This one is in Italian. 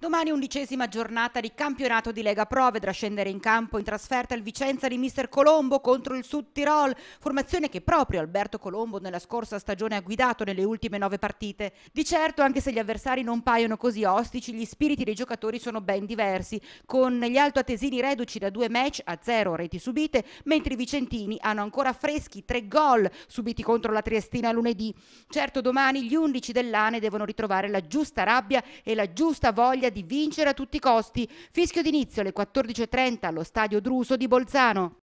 Domani undicesima giornata di campionato di Lega Pro vedrà scendere in campo in trasferta il Vicenza di Mister Colombo contro il Sud Tirol, formazione che proprio Alberto Colombo nella scorsa stagione ha guidato nelle ultime nove partite. Di certo, anche se gli avversari non paiono così ostici, gli spiriti dei giocatori sono ben diversi, con gli altoatesini reduci da due match a zero reti subite, mentre i vicentini hanno ancora freschi tre gol subiti contro la Triestina lunedì. Certo, domani gli undici dell'Ane devono ritrovare la giusta rabbia e la giusta voglia di vincere a tutti i costi. Fischio d'inizio alle 14.30 allo stadio Druso di Bolzano.